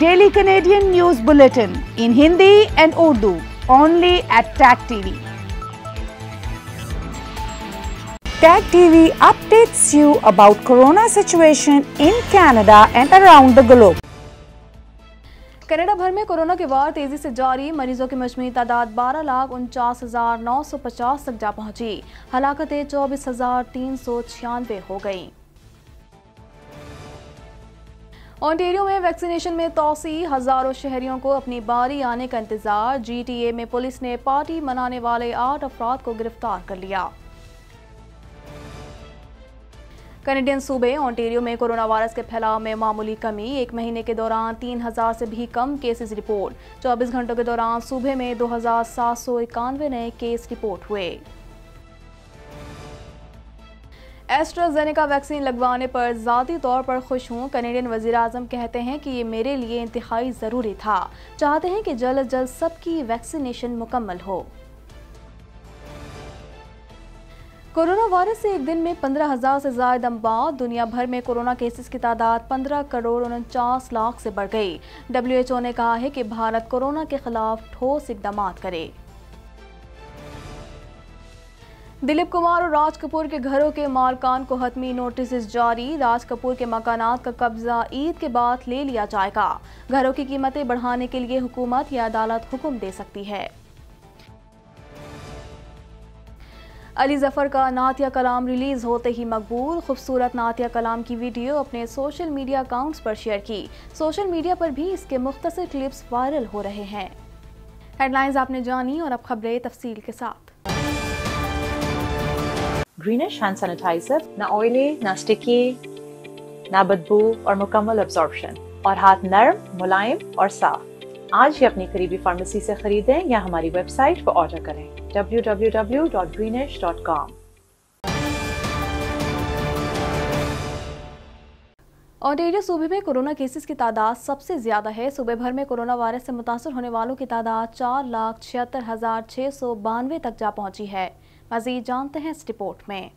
Daily Canadian news bulletin in Hindi and Urdu only at TAG TV TAG TV updates you about corona situation in Canada and around the globe Canada भर में corona के वार तेजी से जारी मरीजों की मजमू तादाद बारह लाख उनचास हजार नौ सौ पचास तक जा पहुंची हलाकतें चौबीस हजार तीन सौ छियानवे हो गईं। ऑनटेरियो में वैक्सीनेशन में तोसी हजारों शहरियों को अपनी बारी आने का इंतजार जीटीए में पुलिस ने पार्टी मनाने वाले आठ अफराद को गिरफ्तार कर लिया कैनेडियन सूबे ऑन्टेरियो में कोरोना वायरस के फैलाव में मामूली कमी एक महीने के दौरान 3000 से भी कम केसेस रिपोर्ट 24 घंटों के दौरान सूबे में दो नए केस रिपोर्ट हुए एस्ट्राजेनेका वैक्सीन लगवाने पर ज़ाती तौर पर खुश हूँ कनेडियन वजी अजम कहते हैं कि ये मेरे लिए इंतहाई ज़रूरी था चाहते हैं कि जल्द अज जल्द सबकी वैक्सीनेशन मुकम्मल हो कोरोना वायरस से एक दिन में पंद्रह हजार से ज्यादा अमवात दुनिया भर में कोरोना केसेस की तादाद पंद्रह करोड़ उनचास लाख से बढ़ गई डब्ल्यू ने कहा है कि भारत कोरोना के खिलाफ ठोस इकदाम करे दिलीप कुमार और राज कपूर के घरों के मालकान को हतमी नोटिस जारी राज कपूर के मकान का कब्जा ईद के बाद ले लिया जाएगा घरों की कीमतें बढ़ाने के लिए हुकूमत या अदालत हुक्म दे सकती है अली जफर का नातिया कलाम रिलीज होते ही मकबूल खूबसूरत नातिया कलाम की वीडियो अपने सोशल मीडिया अकाउंट्स पर शेयर की सोशल मीडिया पर भी इसके मुख्तर क्लिप्स वायरल हो रहे हैं हेडलाइंस आपने जानी और अब खबरें तफसील के साथ greenish hand sanitizer, na oily na sticky na badbu और mukammal absorption और हाथ नरम मुलायम और साफ आज ही अपनी करीबी फार्मेसी से खरीदें या हमारी वेबसाइट पर ऑर्डर करें www.greenish.com ऑन्टेरियो सूबे में कोरोना केसेस की तादाद सबसे ज़्यादा है सूबे भर में कोरोना वायरस से मुतासर होने वालों की तादाद चार लाख छिहत्तर हज़ार छः सौ बानवे तक जा पहुंची है मजीद जानते हैं इस रिपोर्ट में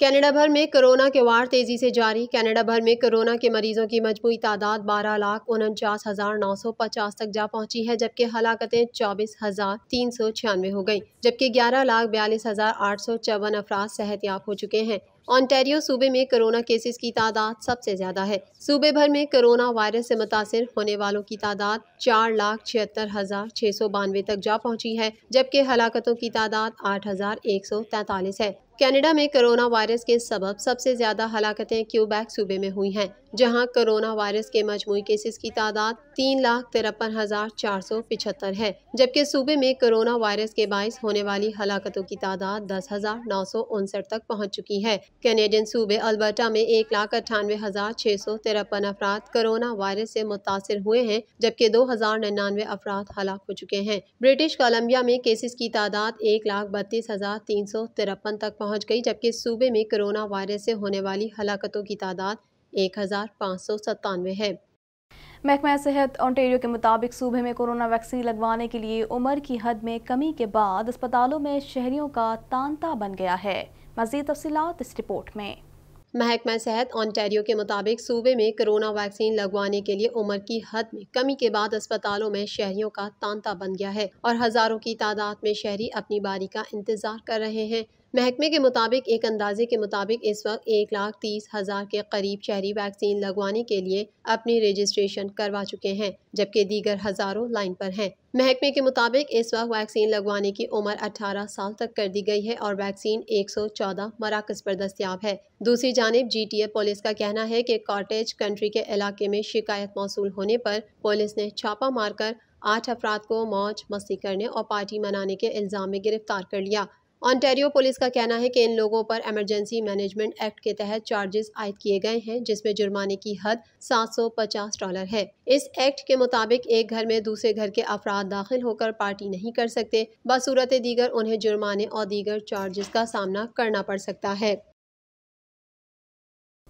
कनाडा भर में कोरोना के वार तेजी से जारी कनाडा भर में कोरोना के मरीजों की मजमू तादाद बारह लाख उनचास हजार नौ सौ पचास तक जा पहुंची है जबकि हलाकतें चौबीस हजार तीन सौ छियानवे हो गई जबकि ग्यारह लाख बयालीस हजार आठ सौ चौवन अफराज सेहतयाब हो चुके हैं ऑन्टेरियो सूबे में कोरोना केसेस की तादाद सबसे ज़्यादा है सूबे भर में कोरोना वायरस से मुतासर होने वालों की तादाद चार लाख छिहत्तर हज़ार छः सौ बानवे तक जा पहुंची है जबकि हलाकतों की तादाद आठ हज़ार एक सौ तैंतालीस है कनाडा में कोरोना वायरस के सबब सबसे ज़्यादा हलाकतें क्यूबैक सूबे में हुई हैं जहां कोरोना वायरस के मजमू केसेस की तादाद तीन लाख तिरपन हज़ार चार सौ पिछहत्तर है जबकि सूबे में कोरोना वायरस के बायस होने वाली हलाकतों की तादाद दस हज़ार नौ सौ उनसठ तक पहुंच चुकी है कैनेडियन सूबे अल्बर्टा में एक लाख अट्ठानवे हज़ार छः सौ तिरपन अफराद कोरोना वायरस से मुतासर हुए हैं जबकि दो हज़ार निन्यानवे अफराद हलाक हो चुके हैं ब्रिटिश कोलंबिया में केसेस की तादाद एक लाख बत्तीस हज़ार तीन सौ तिरपन तक पहुंच गई जबकि सूबे में कोरोना वायरस से होने वाली हलाकतों की तादाद एक हज़ार पाँच सौ सत्तानवे है महकमा सेहत ऑनटेरियो के मुताबिक सूबे में कोरोना वैक्सीन लगवाने के लिए उम्र की हद में कमी के बाद अस्पतालों में शहरियों का तांता बन गया है मजीद तफसी इस रिपोर्ट में महकमा सेहत ऑनटेरियो के मुताबिक सूबे में कोरोना वैक्सीन लगवाने के लिए उम्र की हद में कमी के बाद अस्पतालों में शहरियों का तांता बन गया है और हज़ारों की तादाद में शहरी अपनी बारी का इंतजार कर रहे हैं महकमे के मुताबिक एक अंदाजे के मुताबिक इस वक्त एक लाख तीस हज़ार के करीब शहरी वैक्सीन लगवाने के लिए अपनी रजिस्ट्रेशन करवा चुके हैं जबकि दीगर हज़ारों लाइन पर हैं महकमे के मुताबिक इस वक्त वैक्सीन लगवाने की उम्र 18 साल तक कर दी गई है और वैक्सीन 114 मराकज पर दस्तियाब है दूसरी जानब जीटीए पुलिस का कहना है कि कॉटेज कंट्री के इलाके में शिकायत मौसू होने पर पुलिस ने छापा मारकर आठ अफराद को मौज मस्ती करने और पार्टी मनाने के इल्ज़ाम में गिरफ्तार कर लिया ऑन्टेरियो पुलिस का कहना है कि इन लोगों पर एमरजेंसी मैनेजमेंट एक्ट के तहत चार्जेस आयद किए गए हैं जिसमें जुर्माने की हद 750 डॉलर है इस एक्ट के मुताबिक एक घर में दूसरे घर के अफराद दाखिल होकर पार्टी नहीं कर सकते बसूरत दीगर उन्हें जुर्माने और दीगर चार्जेस का सामना करना पड़ सकता है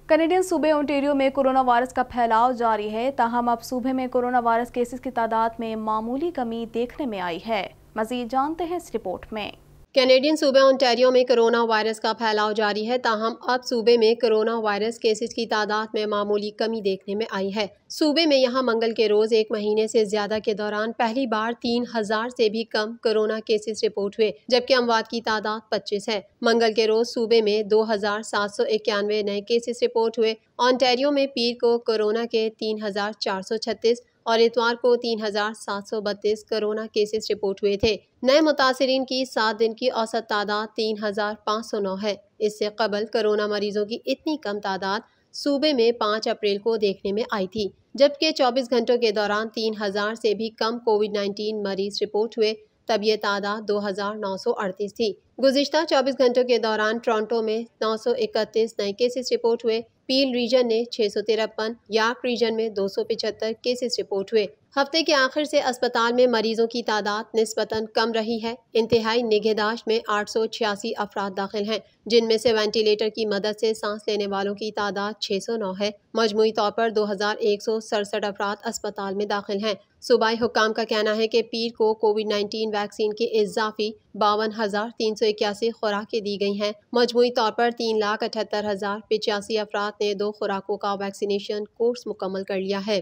कनेडियन सूबे ओंटेरियो में कोरोना वायरस का फैलाव जारी है ताहम अब सूबे में कोरोना वायरस केसेस की तादाद में मामूली कमी देखने में आई है मजीद जानते हैं इस रिपोर्ट में कैनेडियन सूबे ओंटेरियो में कोरोना वायरस का फैलाव जारी है ताहम अब सूबे में कोरोना वायरस केसेज की तादाद में मामूली कमी देखने में आई है सूबे में यहां मंगल के रोज एक महीने से ज्यादा के दौरान पहली बार तीन हजार से भी कम कोरोना केसेस रिपोर्ट हुए जबकि अमवात की तादाद पच्चीस है मंगल के रोज सूबे में दो हजार सात सौ इक्यानवे नए केसेस रिपोर्ट हुए ऑन्टेरियो में पीर को कोरोना के तीन हजार चार सौ छत्तीस और इतवार को तीन हजार सात सौ बत्तीस कोरोना केसेस रिपोर्ट हुए थे नए मुतासरीन की सात दिन की औसत तादाद तीन हजार पाँच सौ नौ है इससे कबल कोरोना मरीजों की इतनी कम तादाद सूबे में पाँच अप्रैल को देखने में आई थी जबकि चौबीस घंटों के दौरान तीन हजार से भी कम कोविड नाइन्टीन मरीज रिपोर्ट हुए तब ये तादाद दो थी गुजशत 24 घंटों के दौरान टोरंटो में 931 नए केसेस रिपोर्ट हुए पील रीजन में छः सौ तिरपन यार्क रीजन में दो सौ पिछहत्तर केसेस रिपोर्ट हुए हफ्ते के आखिर से अस्पताल में मरीजों की तादाद नस्बता कम रही है इंतहाई निगहदाश्त में आठ सौ छियासी अफराद दाखिल हैं जिनमें से वेंटिलेटर की मदद से सांस लेने वालों की तादाद छः सौ नौ है मजमू तौर पर दो हज़ार एक सौ सड़सठ अफराद अस्पताल में दाखिल हैं सूबाई हुकाम का कहना है कि पीर को कोविड नाइन्टीन वैक्सीन के इजाफी बावन हज़ार तीन सौ इक्यासी खुराकें दी गई हैं मजमू तौर पर तीन लाख अठहत्तर हज़ार पिचासी अफराद ने दो खुराकों का वैक्सीनेशन कोर्स मुकम्मल कर लिया है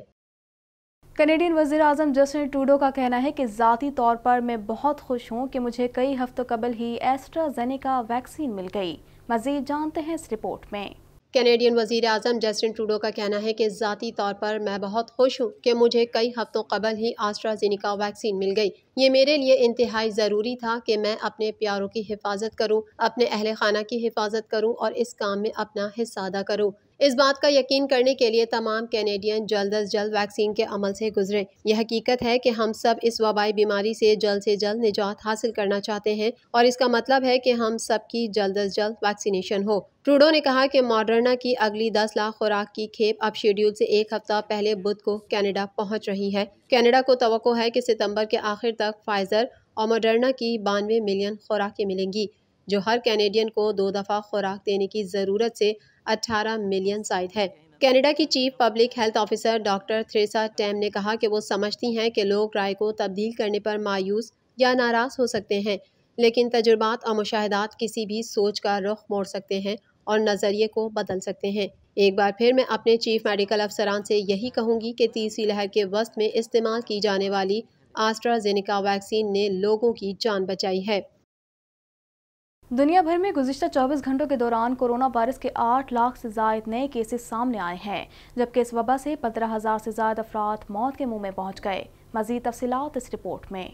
कनेडियन वजीर अजम जस्टिन टूडो का कहना है कि जतीी तौर पर मैं बहुत खुश हूँ कि मुझे कई हफ्तों कबल ही एस्ट्राजेनिका वैक्सीन मिल गई मज़ीद जानते हैं इस रिपोर्ट में कैनेडियन वजीर अजम जस्टिन ट्रूडो का कहना है कि ज़ाती तौर पर मैं बहुत खुश हूँ कि मुझे कई हफ्तों कबल ही आस्ट्राजीनिका वैक्सीन मिल गई ये मेरे लिए इंतहाई ज़रूरी था कि मैं अपने प्यारों की हिफाजत करूँ अपने अहल खाना की हिफाजत करूँ और इस काम में अपना हिस्सा अदा करूँ इस बात का यकीन करने के लिए तमाम कैनेडियन जल्द अज जल्द वैक्सीन के अमल से गुजरे यह हकीकत है कि हम सब इस वबाई बीमारी से जल्द से जल्द निजात हासिल करना चाहते हैं और इसका मतलब है कि हम सब की जल्द अज जल्द वैक्सीनेशन हो ट्रूडो ने कहा कि मॉडर्ना की अगली 10 लाख खुराक की खेप अब शेड्यूल से एक हफ्ता पहले बुध को कैनेडा पहुँच रही है कैनेडा को तो है कि सितम्बर के आखिर तक फाइजर और मॉडर्ना की बानवे मिलियन खुराकें मिलेंगी जो हर कैनेडियन को दो दफ़ा खुराक देने की ज़रूरत से 18 मिलियन साइड है कनाडा की chief public health officer doctor Theresa Tam ने कहा कि वो समझती हैं कि लोग राय को तब्दील करने पर मायूस या नाराज़ हो सकते हैं लेकिन तजुर्बात और मुशाहदात किसी भी सोच का रुख मोड़ सकते हैं और नज़रिए को बदल सकते हैं एक बार फिर मैं अपने चीफ मेडिकल अफसरान से यही कहूँगी कि तीसरी लहर के वस्त में इस्तेमाल की जाने वाली आस्ट्राजेनिका वैक्सीन ने लोगों की जान बचाई है दुनिया भर में गुजशत 24 घंटों के दौरान कोरोना वायरस के 8 लाख से जायद नए केसेस सामने आए हैं जबकि इस वबा से पंद्रह हज़ार से ज्यादा अफराद मौत के मुंह में पहुंच गए मजीद तफसलत इस रिपोर्ट में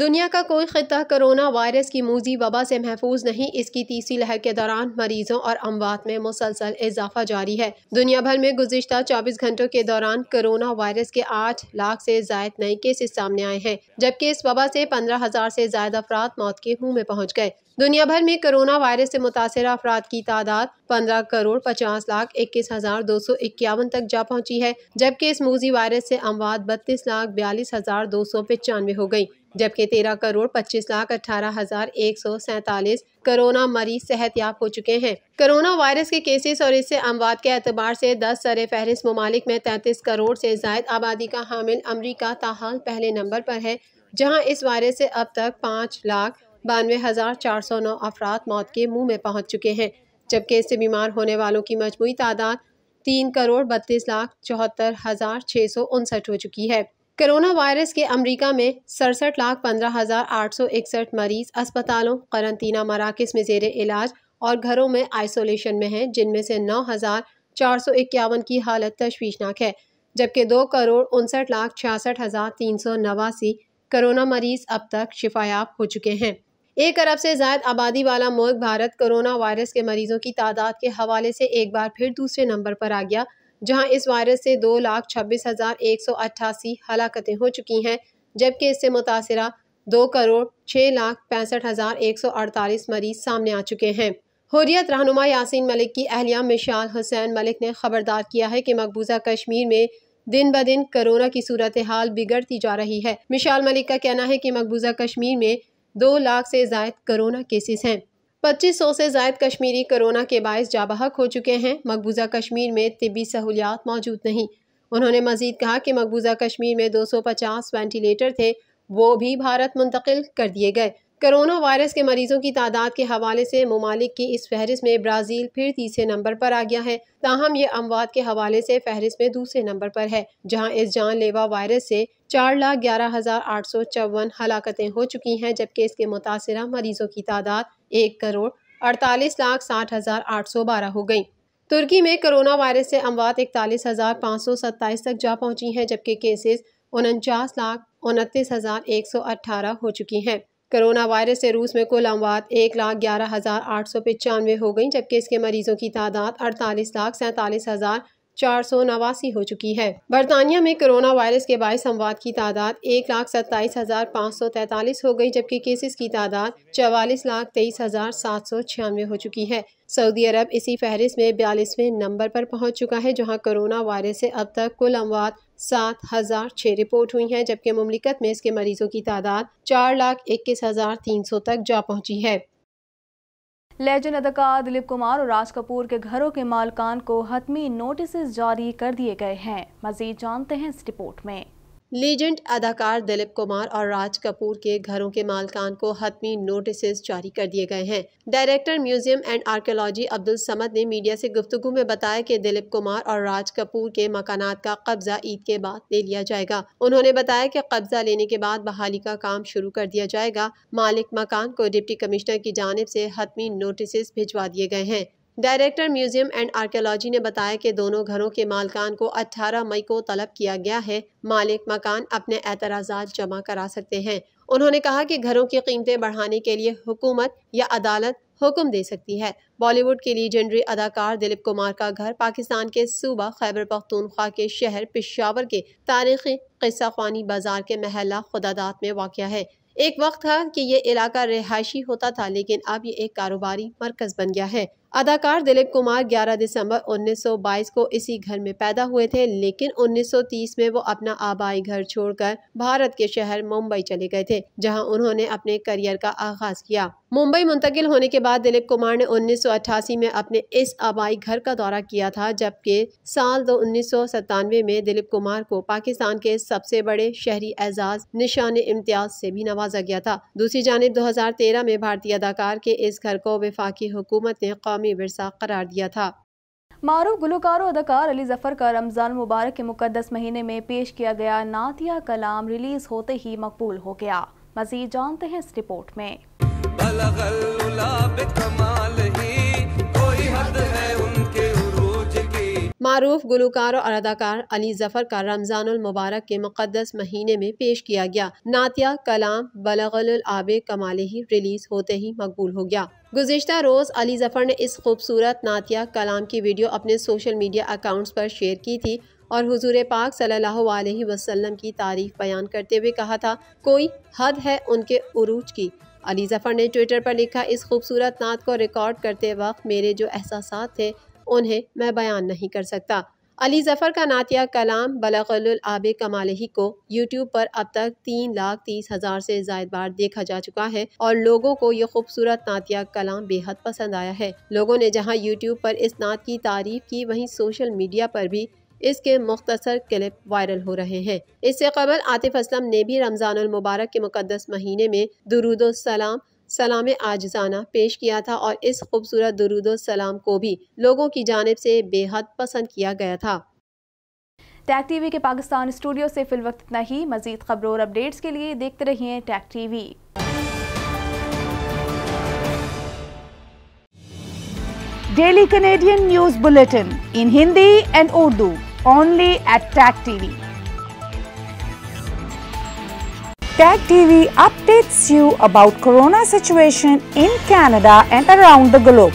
दुनिया का कोई ख़ा कोरोना वायरस की मूजी वबा से महफूज नहीं इसकी तीसरी लहर के दौरान मरीजों और अमवात में मुसलसल इजाफा जारी है दुनिया भर में गुजशत चौबीस घंटों के दौरान कोरोना वायरस के आठ लाख से जायद नए केसेस सामने आए हैं जबकि इस वबा से पंद्रह हजार से जायद अफराद मौत के मुँह में पहुँच गए दुनिया भर में कोरोना वायरस से मुतासर अफराद की तादाद पंद्रह करोड़ पचास लाख इक्कीस हजार दो सौ इक्यावन तक जा पहुंची है जबकि इस मूजी वायरस से अमवात बत्तीस लाख बयालीस हजार दो सौ पचानवे हो गयी जबकि तेरह करोड़ पच्चीस लाख अठारह हजार एक सौ सैतालीस कोरोना मरीज सेहत याब हो चुके हैं कोरोना वायरस के केसेस और इससे अमवात के अतबार से दस सर फहरिस्त ममालिक में तैतीस करोड़ से जायद आबादी का हामिल अमरीका ताहाल पहले नंबर पर है जहाँ इस वायरस से अब तक पाँच लाख बानवे हज़ार चार सौ नौ अफराद मौत के मुँह में पहुँच चुके हैं जबकि इससे बीमार होने वालों की मजमू तादाद तीन करोड़ बत्तीस लाख चौहत्तर हज़ार छः सौ उनसठ हो चुकी है कोरोना वायरस के अमेरिका में सड़सठ लाख पंद्रह हज़ार आठ सौ इकसठ मरीज अस्पतालों करंतना मराकज़ में जेर इलाज और घरों में आइसोलेशन में हैं जिनमें से नौ हज़ार चार सौ इक्यावन की हालत तशवीशनाक है जबकि दो करोड़ उनसठ लाख छियासठ हज़ार तीन सौ नवासी करोना मरीज अब तक शिफायाब हो चुके हैं एक अरब से जायद आबादी वाला मुल्क भारत कोरोना वायरस के मरीजों की तादाद के हवाले से एक बार फिर दूसरे नंबर पर आ गया जहां इस वायरस से दो लाख छब्बीस हज़ार एक सौ अट्ठासी हलाकतें हो चुकी हैं जबकि इससे मुतासर दो करोड़ छः लाख पैंसठ हज़ार एक सौ अड़तालीस मरीज सामने आ चुके हैं हुरियत रहनुमा यासिन मलिक की अहलिया मिशाल हुसैन मलिक ने खबरदार किया है कि मकबूजा कश्मीर में दिन ब दिन कोरोना की सूरत हाल बिगड़ती जा रही है मिशाल मलिक का कहना है कि मकबूजा कश्मीर में दो लाख से जायद कोरोना केसेस हैं पच्चीस सौ से जायद कश्मीरी कोरोना के बायस जाबहक हो चुके हैं मकबूजा कश्मीर में तिबी सहूलियात मौजूद नहीं उन्होंने मजीद कहा कि मकबूजा कश्मीर में दो सौ पचास वेंटिलेटर थे वो भी भारत मुंतकिल कर दिए गए कोरोना वायरस के मरीजों की तादाद के हवाले से ममालिक की इस फहरिस्त में ब्राज़ील फिर तीसरे नंबर पर आ गया है ताहम ये अमवात के हवाले से फहरिस्त में दूसरे नंबर पर है जहां इस जानलेवा वायरस से चार लाख ग्यारह हज़ार आठ सौ चौवन हलाकतें हो चुकी हैं जबकि इसके मुतासर मरीजों की तादाद एक करोड़ अड़तालीस लाख साठ हज़ार आठ सौ बारह हो गई तुर्की में कोरोना वायरस से अमवात इकतालीस हज़ार पाँच सौ सत्ताईस तक जा पहुँची हैं जबकि केसेस उनचास लाख उनतीस हज़ार एक सौ अट्ठारह हो चुकी हैं कोरोना वायरस से रूस में कुल अमवात एक लाख ग्यारह हज़ार आठ सौ पचानवे हो गई जबकि इसके मरीज़ों की तादाद अड़तालीस लाख सैंतालीस हज़ार चार सौ नवासी हो चुकी है बरतानिया में कोरोना वायरस के बाईस अमवाद की तादाद एक लाख सत्ताईस हज़ार पाँच सौ तैतालीस हो गई जबकि केसेस की तादाद चवालीस लाख तेईस हज़ार सात सौ छियानवे हो चुकी है सऊदी अरब इसी फहरिस्त में बयालीसवें नंबर पर पहुंच चुका है जहां कोरोना वायरस से अब तक कुल अमवात सात हज़ार छः रिपोर्ट हुई है जबकि ममलिकत में इसके मरीजों की तादाद चार लाख इक्कीस हज़ार तीन सौ तक जा पहुंची है लेजेंड अदाकार दिलीप कुमार और राज कपूर के घरों के मालकान को हतमी नोटिस जारी कर दिए गए हैं मजीद जानते हैं इस रिपोर्ट में लीजेंड अदाकार दिलीप कुमार और राज कपूर के घरों के मालकान को हतमी नोटिस जारी कर दिए गए हैं director museum and archaeology Abdul Samad ने मीडिया से गुफ्तगु में बताया कि दिलीप कुमार और राज कपूर के मकानात का कब्जा ईद के बाद ले लिया जाएगा उन्होंने बताया कि कब्जा लेने के बाद बहाली का काम शुरू कर दिया जाएगा मालिक मकान को डिप्टी कमिश्नर की जानब ऐसी हतमी नोटिस भिजवा दिए गए हैं डायरेक्टर म्यूजियम एंड आर्कियोलॉजी ने बताया कि दोनों घरों के मालकान को 18 मई को तलब किया गया है मालिक मकान अपने एतराज़ा जमा करा सकते हैं उन्होंने कहा कि घरों की कीमतें बढ़ाने के लिए हुकूमत या अदालत हुक्म दे सकती है बॉलीवुड के लीजेंडरी अदाकार दिलीप कुमार का घर पाकिस्तान के सूबा खैबर पख्तूनख्वा के शहर पिशावर के तारीखी किस्सा खानी बाजार के महला खुदादात में वाक़ है एक वक्त था कि ये इलाका रिहायशी होता था लेकिन अब ये एक कारोबारी मरकज़ बन गया है अदाकार दिलीप कुमार 11 दिसंबर 1922 को इसी घर में पैदा हुए थे लेकिन 1930 में वो अपना आबाई घर छोड़कर भारत के शहर मुंबई चले गए थे जहां उन्होंने अपने करियर का आगाज किया मुंबई मुंतकिल होने के बाद दिलीप कुमार ने 1988 में अपने इस आबाई घर का दौरा किया था जबकि साल दो उन्नीस में दिलीप कुमार को पाकिस्तान के सबसे बड़े शहरी एजाज निशान इम्तियाज से भी नवाजा गया था दूसरी जानब 2013 में भारतीय अदाकार के इस घर को विफाकी हुकूमत ने कौमी वरसा करार दिया था मारूफ गुलकार अदाकार अली जफ़र का रमज़ान मुबारक के मुकदस महीने में पेश किया गया नातिया कलाम रिलीज़ होते ही मकबूल हो गया मजीद जानते हैं इस रिपोर्ट में मरूफ गुलकार और अदाकार अली जफ़र का रमज़ान मुबारक के मुकदस महीने में पेश किया गया नातिया कलाम बलगल आब कमाल ही रिलीज़ होते ही मकबूल हो गया गुजशत रोज़ अली जफ़र ने इस खूबसूरत नातिया कलाम की वीडियो अपने सोशल मीडिया अकाउंट्स पर शेयर की थी और हुजूर पाक सल्लल्लाहु अलैहि वसल्लम की तारीफ़ बयान करते हुए कहा था कोई हद है उनके उरूज की अली जफर ने ट्विटर पर लिखा इस खूबसूरत नात को रिकॉर्ड करते वक्त मेरे जो एहसास थे उन्हें मैं बयान नहीं कर सकता अली ज़फ़र का नातिया कलाम कमाल ही को यूट्यूब पर अब तक तीन लाख तीस हज़ार से जायद बार देखा जा चुका है और लोगों को ये खूबसूरत नातिया कलाम बेहद पसंद आया है लोगों ने जहां यूट्यूब पर इस नात की तारीफ की वहीं सोशल मीडिया पर भी इसके मुख्तर क्लिप वायरल हो रहे हैं इससे कबल आतिफ असलम ने भी रमज़ान मुबारक के मुकदस महीने में दरूदोसलाम सलाम सलाम आजाना पेश किया था और इस खूबसूरत सलाम को भी लोगों की जानब से बेहद पसंद किया गया था टैक टीवी के पाकिस्तान स्टूडियो से फिल वक्त इतना ही मजीद खबरों और अपडेट्स के लिए देखते रहिए TAG TV daily Canadian news bulletin in Hindi and Urdu only at TAG TV. TAG TV updates you about corona situation in Canada and around the globe.